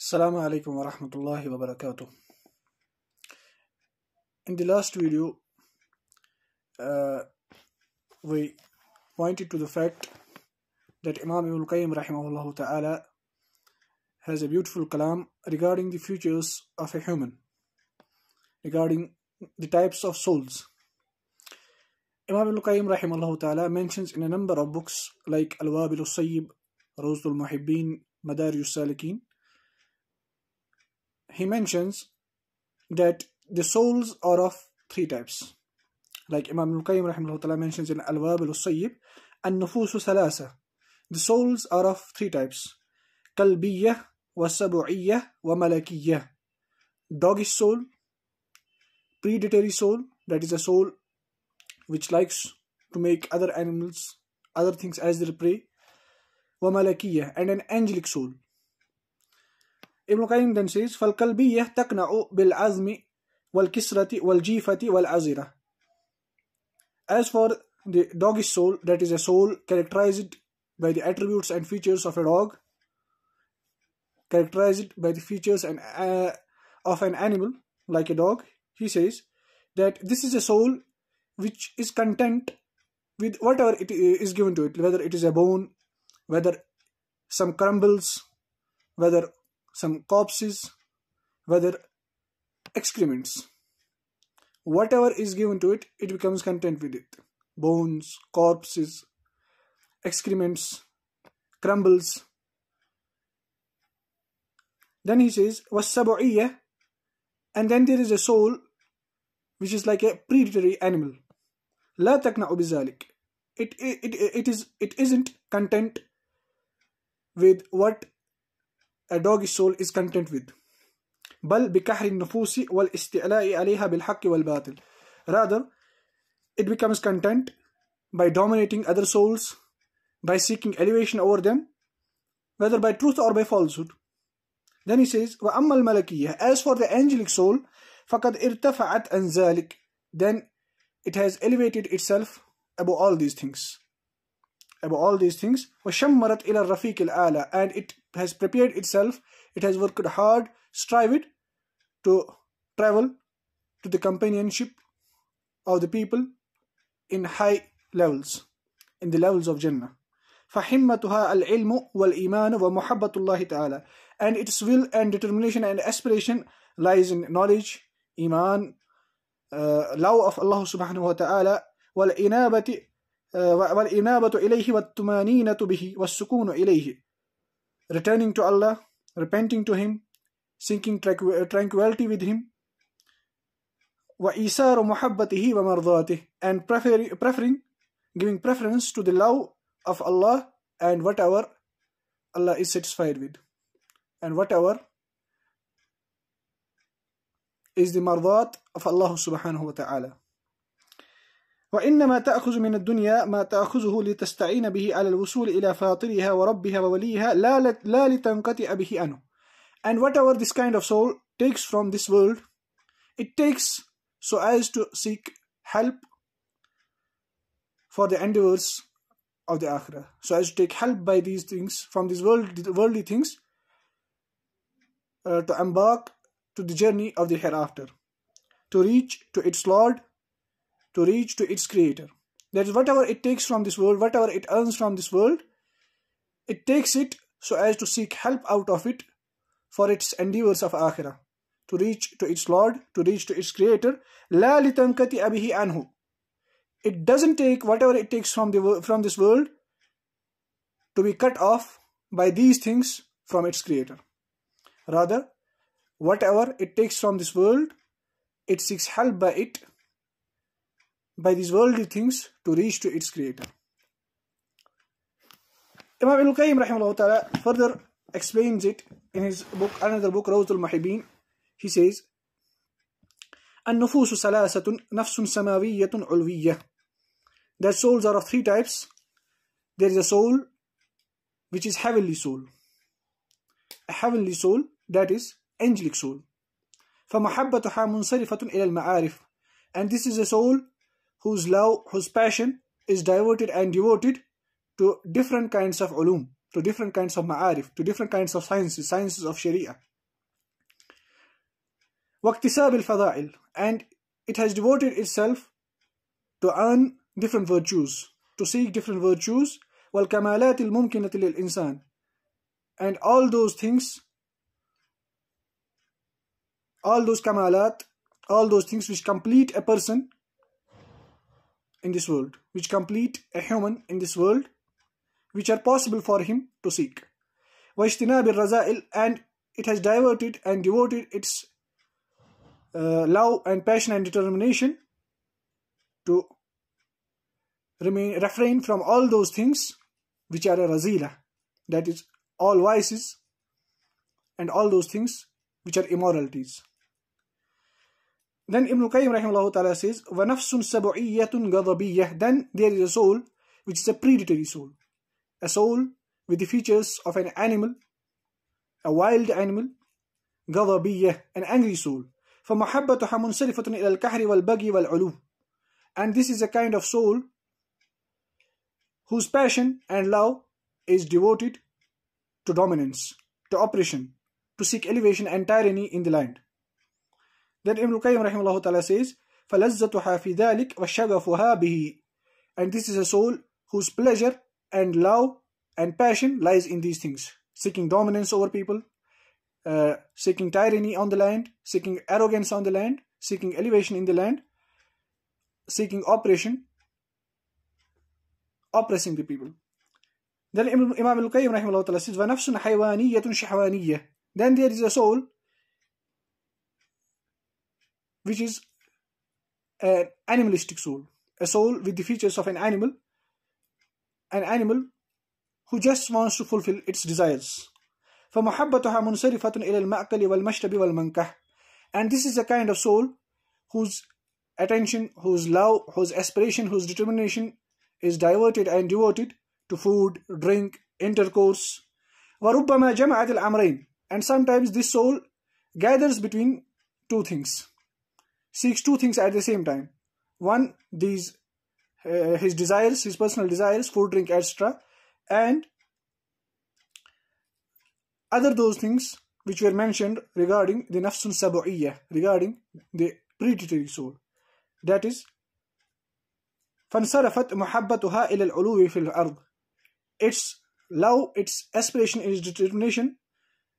السلام عليكم wa rahmatullahi wa barakatuh. In the last video, uh, we pointed to the fact that Imam Ibn Qayyim rahimahullah ta'ala has a beautiful kalam regarding the futures of a human, regarding the types of souls. Imam Ibn Qayyim rahimahullah ta'ala mentions in a number of books like Al-Wabil Sayyib, Rawzul Muhibbin, Madari Salikin, he mentions that the souls are of three types. Like Imam al-Qayyim rahimahullah mentions in Al-Wabil al-Sayyib, An-Nufusu Thalasa. The souls are of three types. Kalbiyyah, Wasabu'iyyah, Wamalakiyyah. Doggish soul, predatory soul, that is a soul which likes to make other animals, other things as their prey. Wamalakiyyah, and an angelic soul, ابن القيم تنشيش بالعزم والكسرة والجيفة As for the doggish soul, that is a soul characterized by the attributes and features of a dog, characterized by the features and uh, of an animal like a dog, he says that this is a soul which is content with whatever it is given to it, whether it is a bone, whether some crumbles, whether some corpses, whether excrements. Whatever is given to it, it becomes content with it. Bones, corpses, excrements, crumbles. Then he says, وَالسَّبُعِيَّةِ And then there is a soul which is like a predatory animal. لا تقنع بذلك. It, it, it, is, it isn't content with what a dog's soul is content with بل بكحر النفوس والاستعلاء عليها بالحق والباطل rather it becomes content by dominating other souls by seeking elevation over them whether by truth or by falsehood then he says وأما الملكية as for the angelic soul فقد ارتفعت عن then it has elevated itself above all these things about all these things وَشَمَّرَتْ إِلَى الرَّفِيقِ الْأَعْلَى and it has prepared itself it has worked hard strived to travel to the companionship of the people in high levels in the levels of Jannah فَحِمَّتُهَا الْعِلْمُ وَالْإِيمَانُ وَمُحَبَّةُ اللَّهِ تَعَالَى and its will and determination and aspiration lies in knowledge, iman, uh, love of Allah subhanahu wa ta'ala, wal inabati والإنابة إليه والتمانينة به والسكون إليه returning to Allah repenting to him seeking tranquility with him وإيسار محبته ومرضاته and preferring giving preference to the love of Allah and whatever Allah is satisfied with and whatever is the مرضات of Allah subhanahu wa ta'ala وإنما تأخذ من الدنيا ما تأخذه لتستعين به على الوصول إلى فاطرها وربها ووليها لا, لتنقطئ لا لتنقطع به أنه And whatever this kind of soul takes from this world it takes so as to seek help for the endeavors of the akhirah so as to take help by these things from these world, worldly things uh, to embark to the journey of the hereafter to reach to its lord to reach to its creator. That is, whatever it takes from this world, whatever it earns from this world, it takes it so as to seek help out of it for its endeavors of Akhirah, to reach to its Lord, to reach to its Creator. La litamkati abhi anhu. It doesn't take whatever it takes from the from this world to be cut off by these things from its Creator. Rather, whatever it takes from this world, it seeks help by it by these worldly things to reach to its creator. Imam Ibn Qayyim ta'ala further explains it in his book, another book, Rawdul Mahibin. He says, النفوس ثلاثة نفس سماوية علوية That souls are of three types. There is a soul which is heavenly soul. A heavenly soul that is angelic soul. فمحبتها منصرفة إلى المعارف And this is a soul whose love, whose passion is diverted and devoted to different kinds of ulum, to different kinds of ma'arif, to different kinds of sciences, sciences of sharia. Waqtisab al-fada'il, and it has devoted itself to earn different virtues, to seek different virtues, والكمالات الممكنة للإنسان and all those things all those kamalat all those things which complete a person in this world, which complete a human in this world, which are possible for him to seek. Vaishtinabir Razail and it has diverted and devoted its uh, love and passion and determination to remain refrain from all those things which are a razila, that is all vices and all those things which are immoralities. Then Ibn Qayyim rahimahullah ta'ala says, وَنَفْسٌ سَبُعِيَّةٌ غَضَبِيَّةٌ Then there is a soul which is a predatory soul. A soul with the features of an animal, a wild animal, غَضَبِيَّةٌ An angry soul. فَمَحَبَّتُهَا مُنْسَرِفَةٌ إِلَى الْكَحْرِ وَالْبَغِي وَالْعُلُوِ And this is a kind of soul whose passion and love is devoted to dominance, to oppression, to seek elevation and tyranny in the land. Then Ibn Qayyim rahimahullah ta'ala says, فَلَزَّتُهَا فِي ذَلِكَ وَشَغَفُهَا بِهِ And this is a soul whose pleasure and love and passion lies in these things. Seeking dominance over people, uh, seeking tyranny on the land, seeking arrogance on the land, seeking elevation in the land, seeking oppression, oppressing the people. Then Imam Al-Qayyim rahimahullah says, وَنَفْسٌ حَيْوَانِيَّةٌ شَحْوَانِيَّةٌ Then there is a soul which is an animalistic soul, a soul with the features of an animal, an animal who just wants to fulfill its desires. فمحبتها منصرفة إلى المأكل والمشرب والمنكح and this is a kind of soul whose attention, whose love, whose aspiration, whose determination is diverted and devoted to food, drink, intercourse. وَرُبَّمَا جَمَعَتِ الْأَمْرَيْنِ And sometimes this soul gathers between two things seeks two things at the same time. One, these uh, his desires, his personal desires, food, drink, etc., and other those things which were mentioned regarding the nafsun sabu'iyya, regarding the predatory soul. That is, فانصرفت محبتها إلى العلو في الأرض. Its love, its aspiration, its determination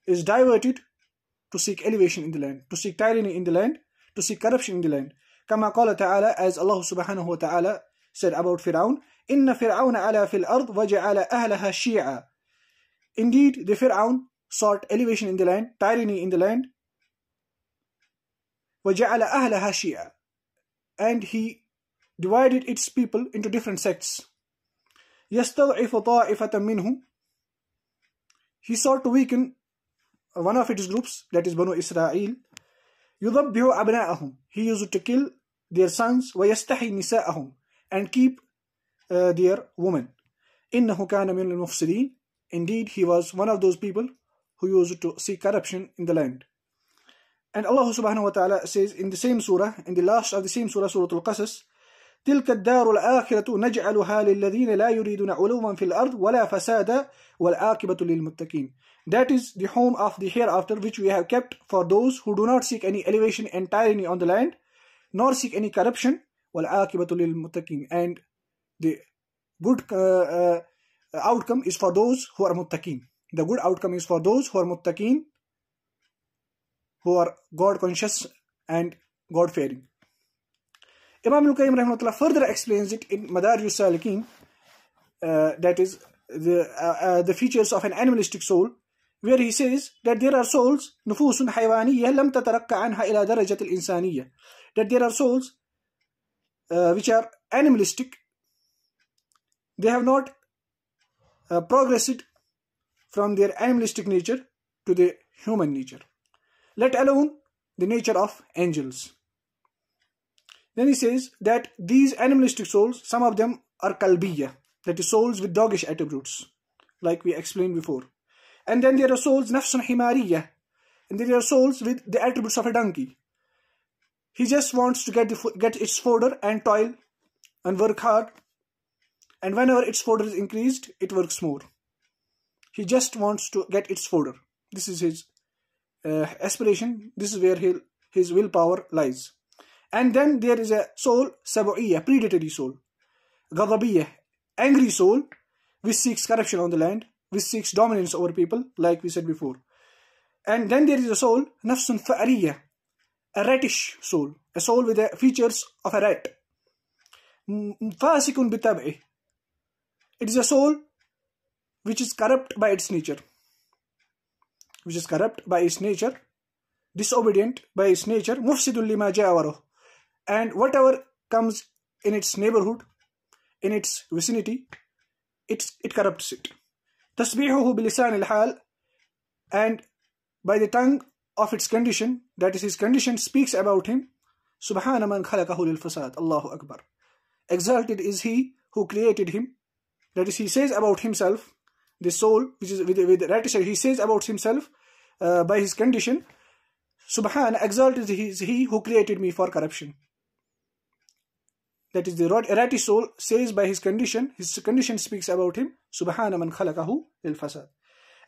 is diverted to seek elevation in the land, to seek tyranny in the land, to see corruption in the land. Kama qala ta'ala, as Allah subhanahu wa ta'ala said about Fir'aun, Inna Fir'aun ala fil ard waja'ala ahlaha shi'a. Indeed, the Fir'aun sought elevation in the land, tyranny in the land, وَجَعَلَ أَهْلَهَا شِيَعًا And he divided its people into different sects. يَسْتَضْعِفُ طَائِفَةً مِّنْهُ He sought to weaken one of its groups, that is Banu Israel, أبناءهم he used to kill their sons ويستحي نساءهم and keep uh, their women إنه كان من المفسدين indeed he was one of those people who used to see corruption in the land and Allah subhanahu wa ta'ala says in the same surah in the last of the same surah surah al-qasas تلك الدار الآخرة نجعلها للذين لا يريدون علوما في الأرض ولا فسادا والعاقبة للمتقين That is the home of the hereafter which we have kept for those who do not seek any elevation and tyranny on the land nor seek any corruption والعاقبة للمتقين and the good uh, uh, outcome is for those who are متقين the good outcome is for those who are متقين who are God conscious and God fearing Imam al-Qayyim rahmatullah further explains it in Madarju Salikin, uh, that is the, uh, uh, the features of an animalistic soul, where he says that there are souls, nufusun حيوانية lam تترقى ila إلى al الإنسانية, that there are souls uh, which are animalistic, they have not uh, progressed from their animalistic nature to the human nature, let alone the nature of angels. Then he says that these animalistic souls, some of them are kalbiya, that is souls with doggish attributes, like we explained before. And then there are souls nafsun himariya, and there are souls with the attributes of a donkey. He just wants to get, the, get its fodder and toil and work hard. And whenever its fodder is increased, it works more. He just wants to get its fodder. This is his uh, aspiration. This is where he, his willpower lies. And then there is a soul, a predatory soul, ghadabiyya, angry soul, which seeks corruption on the land, which seeks dominance over people, like we said before. And then there is a soul, nafsun fa'ariyya, a ratish soul, a soul with the features of a rat. Fasikun bitab'i. It is a soul which is corrupt by its nature. Which is corrupt by its nature, disobedient by its nature, mufsidul lima ja'awaruh and whatever comes in its neighborhood, in its vicinity, it, it corrupts it. تسبيحه بلسان الحال and by the tongue of its condition, that is his condition speaks about him. سبحان من خلقه للفساد Allahu akbar. Exalted is he who created him. That is he says about himself, the soul which is with, with Ratisha, he says about himself uh, by his condition, Subhan exalted is he who created me for corruption that is the erratic soul says by his condition, his condition speaks about him, Subhana man khalaqahu lil fasad.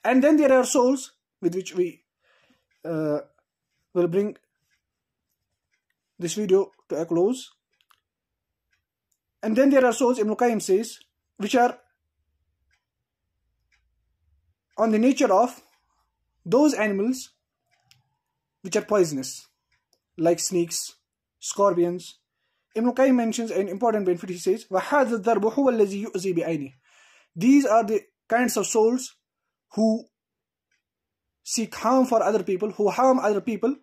And then there are souls with which we uh, will bring this video to a close. And then there are souls, Ibn Qayyim says, which are on the nature of those animals which are poisonous, like snakes, scorpions, Ibn Qayyim mentions an important benefit. He says, وَحَذَا الضَّرْبُ هُوَ الَّذِي يُؤْزِي بِأَيْنِهِ These are the kinds of souls who seek harm for other people, who harm other people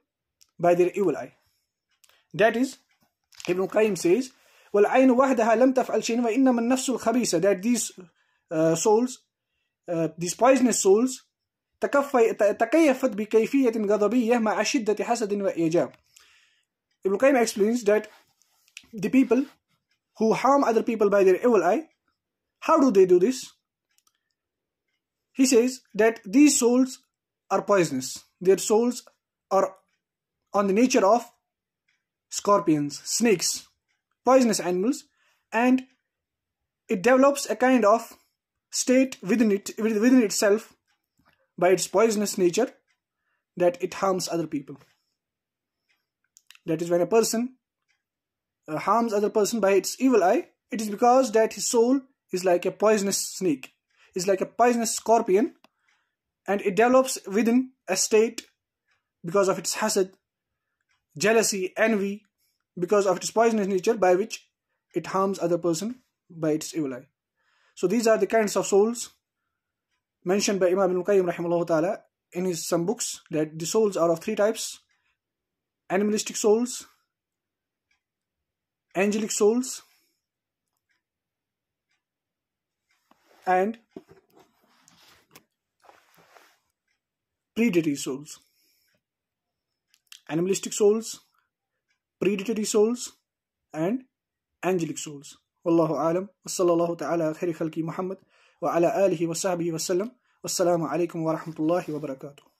by their evil eye. That is, Ibn Qayyim says, والعين وحدها لم تفعل شَيْنَ وإنما النفس الْخَبِيسَ that these uh, souls uh, these poisonous souls تكيفت بكيفية غضبية مع شدة حسد وإيجاب Ibn Qayyim explains that the people who harm other people by their evil eye, how do they do this? He says that these souls are poisonous. Their souls are on the nature of scorpions, snakes, poisonous animals, and it develops a kind of state within it within itself by its poisonous nature that it harms other people. That is when a person uh, harms other person by its evil eye, it is because that his soul is like a poisonous snake, is like a poisonous scorpion, and it develops within a state because of its hasad, jealousy, envy, because of its poisonous nature by which it harms other person by its evil eye. So these are the kinds of souls mentioned by Imam al Qayyim rahimahullah ta'ala in his some books that the souls are of three types animalistic souls angelic souls and predatory souls animalistic souls predatory souls and angelic souls والله أعلم وصلى الله تعالى على خير خلقه محمد وعلى آله وصحبه وسلم والسلام عليكم ورحمة الله وبركاته